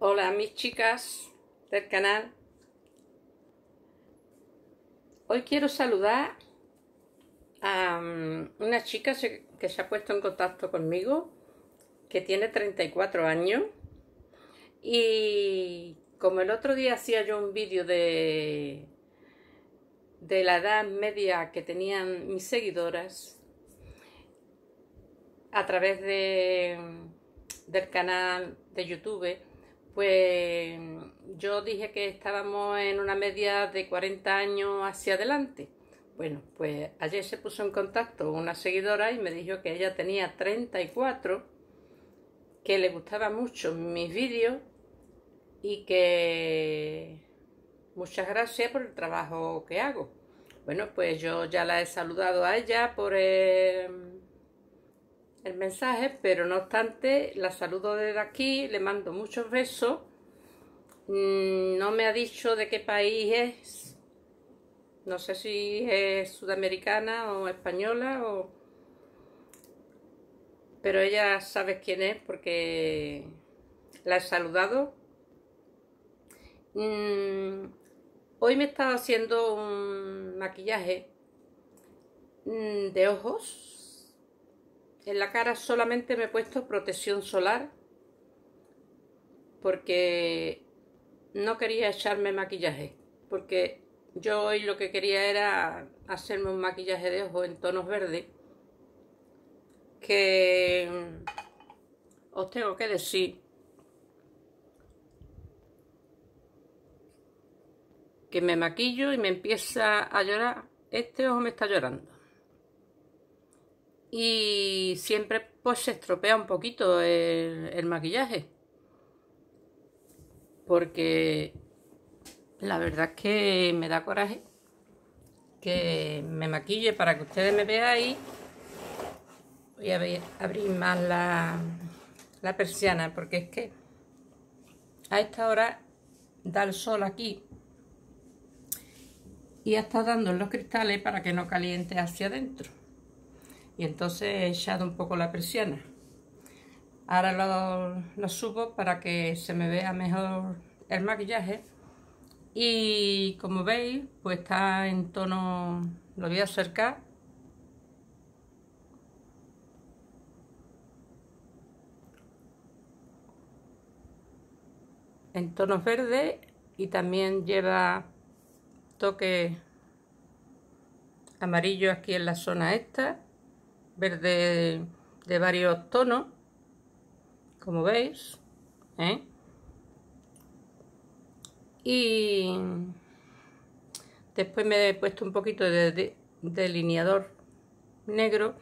Hola mis chicas del canal. Hoy quiero saludar a um, una chica que se ha puesto en contacto conmigo, que tiene 34 años. Y como el otro día hacía yo un vídeo de, de la edad media que tenían mis seguidoras a través de, del canal de YouTube, pues yo dije que estábamos en una media de 40 años hacia adelante. Bueno, pues ayer se puso en contacto una seguidora y me dijo que ella tenía 34, que le gustaban mucho mis vídeos y que muchas gracias por el trabajo que hago. Bueno, pues yo ya la he saludado a ella por el eh, el mensaje, pero no obstante, la saludo desde aquí, le mando muchos besos. Mm, no me ha dicho de qué país es, no sé si es sudamericana o española, o... pero ella sabe quién es porque la he saludado. Mm, hoy me estaba haciendo un maquillaje mm, de ojos en la cara solamente me he puesto protección solar porque no quería echarme maquillaje, porque yo hoy lo que quería era hacerme un maquillaje de ojos en tonos verdes, que mm, os tengo que decir que me maquillo y me empieza a llorar. Este ojo me está llorando y siempre pues se estropea un poquito el, maquillaje porque la verdad es que me da coraje que me maquille para que ustedes me ahí voy a abrir más la, la persiana porque es que a esta hora da el sol aquí y está dando en los cristales para que no caliente hacia adentro y entonces he echado un poco la persiana ahora lo, subo para que se me vea mejor el maquillaje y como veis pues está en tono lo voy a acercar en tono verde. y también lleva toque amarillo aquí en la zona esta verde de varios tonos, como veis. ¿eh? Y después me he puesto un poquito de, delineador negro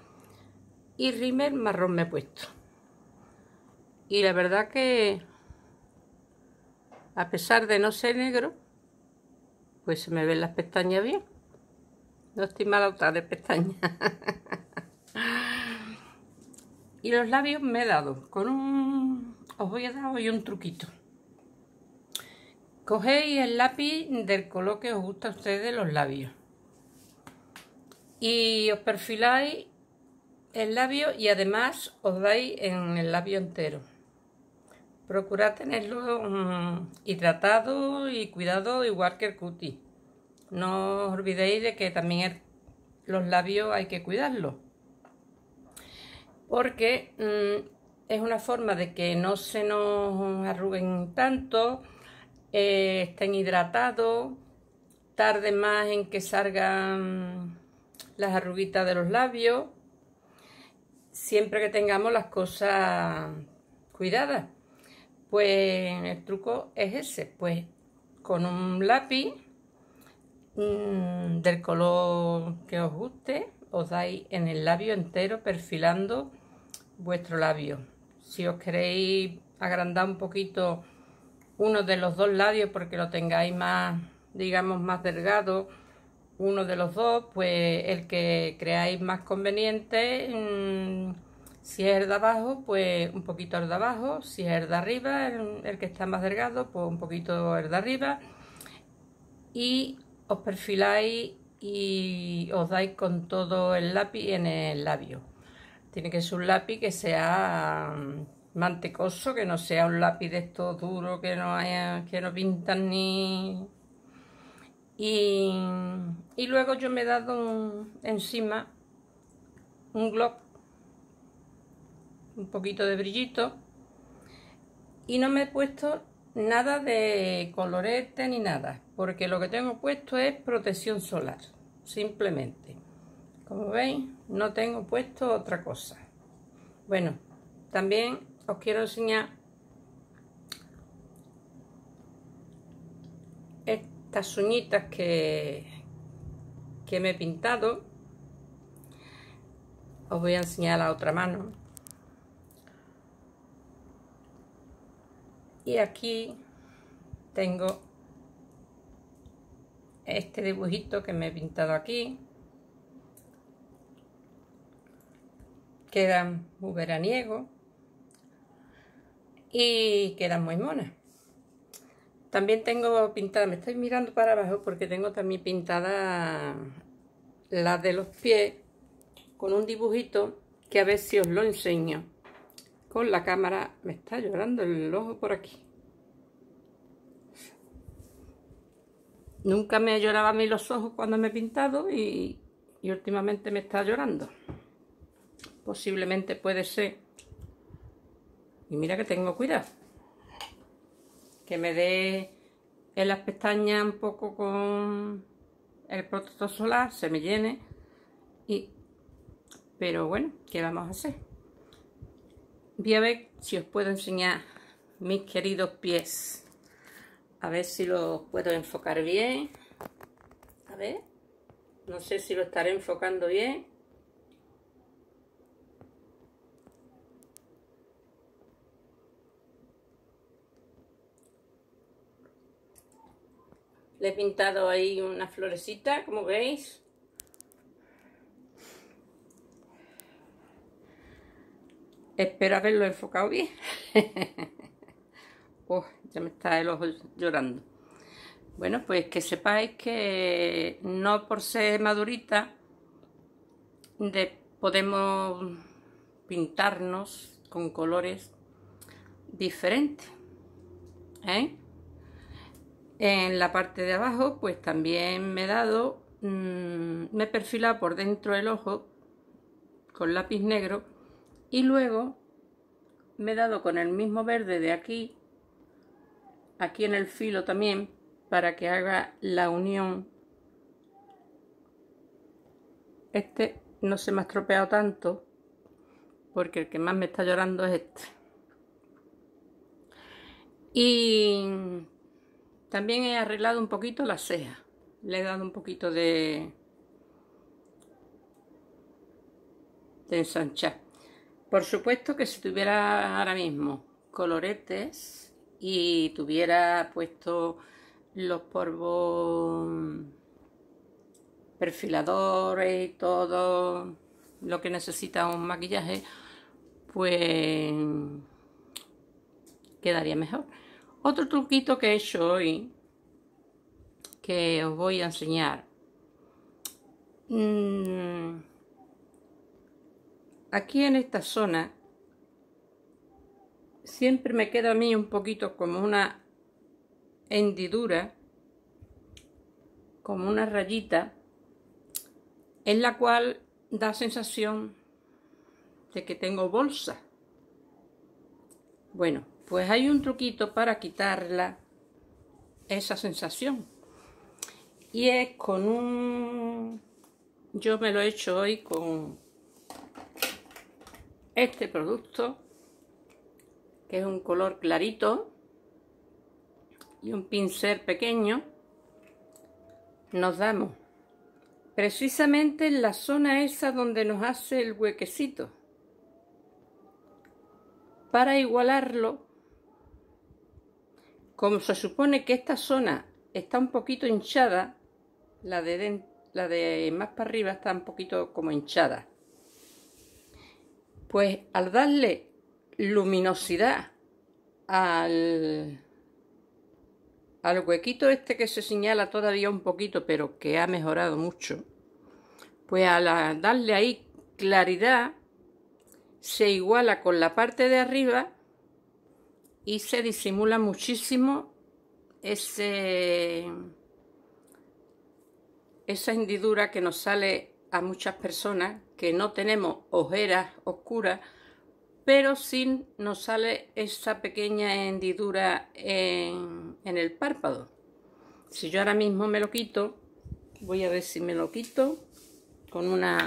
y rímel marrón me he puesto. Y la verdad que a pesar de no ser negro, pues se me ven las pestañas bien. No estoy mal otra de pestañas. Y los labios me he dado con un... Os voy a dar hoy un truquito. Cogéis el lápiz del color que os gusta a ustedes los labios. Y os perfiláis el labio y además os dais en el labio entero. Procurad tenerlo mm, hidratado y cuidado igual que el cutis. No os olvidéis de que también los labios hay que cuidarlos porque mm, es una forma de que no se nos arruguen tanto, eh, estén hidratados, tarde más en que salgan las arruguitas de los labios, siempre que tengamos las cosas cuidadas. Pues el truco es ese, pues con un lápiz mm, del color que os guste, os dais en el labio entero perfilando vuestro labio. Si os queréis agrandar un poquito uno de los dos labios porque lo tengáis más, digamos, más delgado, uno de los dos, pues el que creáis más conveniente, mm, si es el de abajo, pues un poquito el de abajo, si es el de arriba, el, el que está más delgado, pues un poquito el de arriba, y os perfiláis y os dais con todo el lápiz en el labio. Tiene que ser un lápiz que sea mm, mantecoso, que no sea un lápiz de esto duro, que no haya, que no pintan ni... Y, luego yo me he dado encima un glob, un poquito de brillito, y no me he puesto nada de colorete ni nada, porque lo que tengo puesto es protección solar, simplemente como veis no tengo puesto otra cosa bueno también os quiero enseñar estas uñitas que, que me he pintado os voy a enseñar a otra mano y aquí tengo este dibujito que me he pintado aquí quedan muy veraniego y quedan muy monas. También tengo pintada, me estoy mirando para abajo porque tengo también pintada la de los pies con un dibujito que a ver si os lo enseño. Con la cámara me está llorando el ojo por aquí. Nunca me lloraba a mí los ojos cuando me he pintado y últimamente me está llorando posiblemente puede ser. Y mira que tengo cuidado. Que me dé en las pestañas un poco con el protector solar, se me llene. Y, pero bueno, ¿qué vamos a hacer? Voy a ver si os puedo enseñar mis queridos pies. A ver si los puedo enfocar bien. A ver. No sé si lo estaré enfocando bien. Le he pintado ahí una florecita, como veis. Espero haberlo enfocado bien. oh, ya me está el ojo llorando. Bueno, pues que sepáis que no por ser madurita podemos pintarnos con colores diferentes. ¿Eh? En la parte de abajo, pues también me he dado, mm, me he perfilado por dentro el ojo con lápiz negro y luego me he dado con el mismo verde de aquí, aquí en el filo también, para que haga la unión. Este no se me ha estropeado tanto, porque el que más me está llorando es este. Y también he arreglado un poquito la ceja Le he dado un poquito de, de ensanchar. Por supuesto que si tuviera ahora mismo coloretes y tuviera puesto los polvos perfiladores y todo lo que necesita un maquillaje, pues quedaría mejor. Otro truquito que he hecho hoy, que os voy a enseñar. Mm, aquí en esta zona, siempre me queda a mí un poquito como una hendidura, como una rayita, en la cual da sensación de que tengo bolsa. Bueno, pues hay un truquito para quitarla esa sensación. Y es con un... Yo me lo he hecho hoy con este producto, que es un color clarito y un pincel pequeño. Nos damos precisamente en la zona esa donde nos hace el huequecito. Para igualarlo como se supone que esta zona está un poquito hinchada, la de, más para arriba está un poquito como hinchada. Pues al darle luminosidad al, al huequito este que se señala todavía un poquito, pero que ha mejorado mucho, pues al darle ahí claridad, se iguala con la parte de arriba y se disimula muchísimo ese, esa hendidura que nos sale a muchas personas que no tenemos ojeras oscuras, pero sí nos sale esa pequeña hendidura en el párpado. Si yo ahora mismo me lo quito, voy a ver si me lo quito con una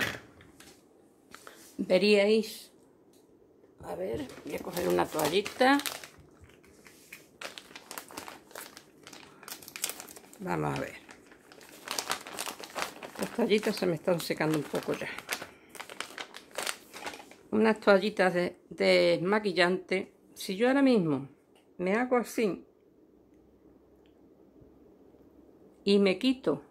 veríais a ver voy a coger una toallita Vamos a ver. Las toallitas se me están secando un poco ya. Unas toallitas de, maquillante. Si yo ahora mismo me hago así y me quito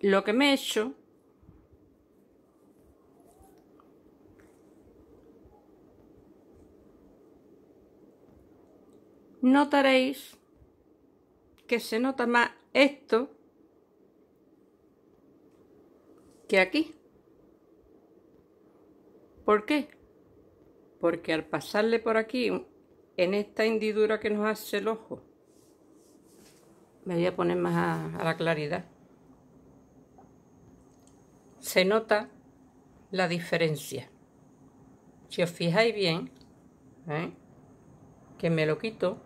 lo que me he hecho notaréis que se nota más esto que aquí. ¿Por qué? Porque al pasarle por aquí, en esta hendidura que nos hace el ojo, me voy a poner más a, la claridad, se nota la diferencia. Si os fijáis bien, ¿eh? que me lo quito,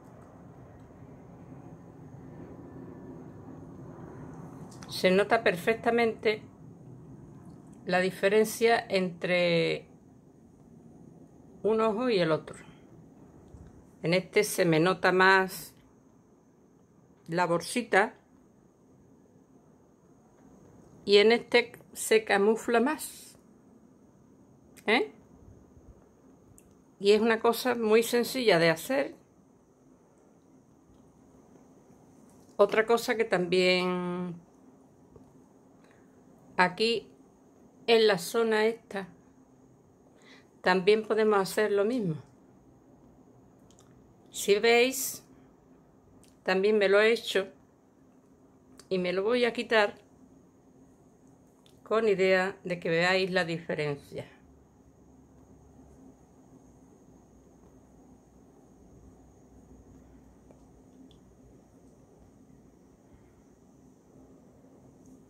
se nota perfectamente la diferencia entre un ojo y el otro. En este se me nota más la bolsita y en este se camufla más. ¿Eh? Y es una cosa muy sencilla de hacer. Otra cosa que también aquí en la zona esta también podemos hacer lo mismo si veis también me lo he hecho y me lo voy a quitar con idea de que veáis la diferencia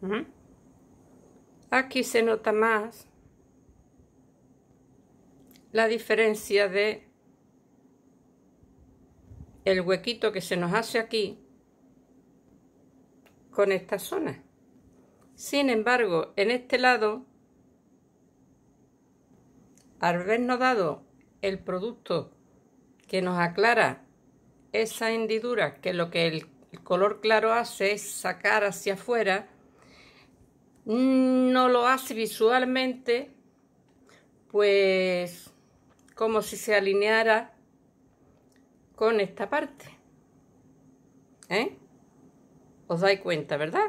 ¿Mm? Aquí se nota más la diferencia de el huequito que se nos hace aquí con esta zona. Sin embargo, en este lado, al habernos dado el producto que nos aclara esa hendidura, que lo que el color claro hace es sacar hacia afuera, Mm, no lo hace visualmente, pues como si se alineara con esta parte. ¿Eh? ¿Os dais cuenta, verdad?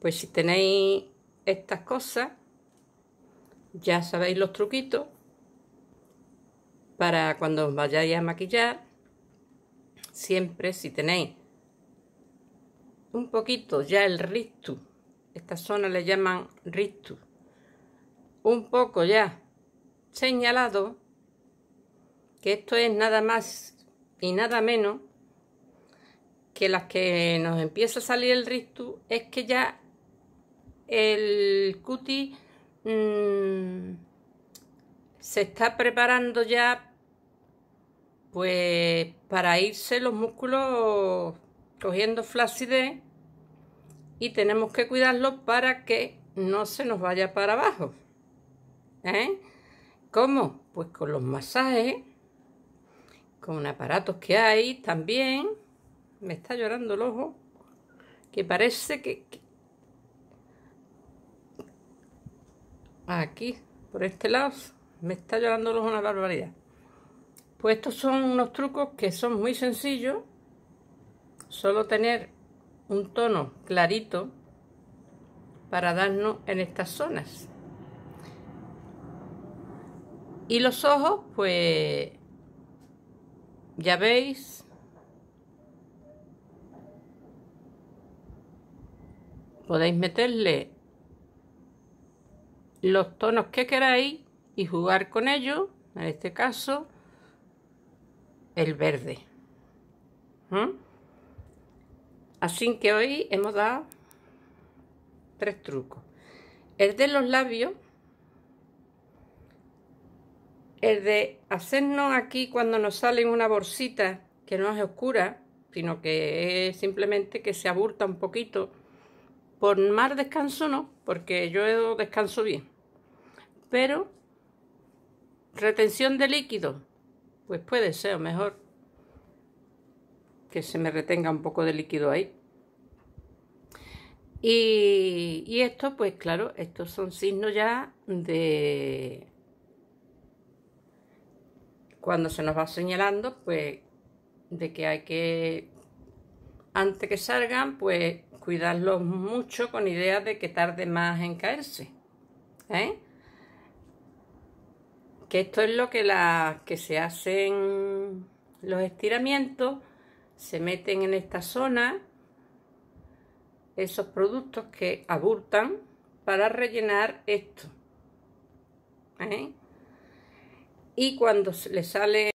Pues si tenéis estas cosas, ya sabéis los truquitos para cuando os vayáis a maquillar. Siempre si tenéis un poquito ya el ritmo esta zona le llaman rictus. Un poco ya señalado que esto es nada más y nada menos que las que nos empieza a salir el rictus es que ya el cutis mm, se está preparando ya pues para irse los músculos cogiendo flacidez y tenemos que cuidarlo para que no se nos vaya para abajo. ¿Eh? ¿Cómo? Pues con los masajes, con aparatos que hay también. Me está llorando el ojo, que parece que... Aquí, por este lado, me está llorando el ojo una barbaridad. Pues estos son unos trucos que son muy sencillos. Solo tener un tono clarito para darnos en estas zonas. Y los ojos, pues, ya veis, podéis meterle los tonos que queráis y jugar con ellos, en este caso, el verde. Así que hoy hemos dado tres trucos. El de los labios, el de hacernos aquí cuando nos sale una bolsita que no es oscura, sino que es simplemente que se aburta un poquito. Por más descanso no, porque yo descanso bien. Pero retención de líquido, pues puede ser o mejor que se me retenga un poco de líquido ahí. Y, esto, pues claro, estos son signos ya de cuando se nos va señalando, pues de que hay que, antes que salgan, pues cuidarlos mucho con idea de que tarde más en caerse. ¿eh? Que esto es lo que, las que se hacen los estiramientos se meten en esta zona esos productos que abultan para rellenar esto. ¿eh? Y cuando le sale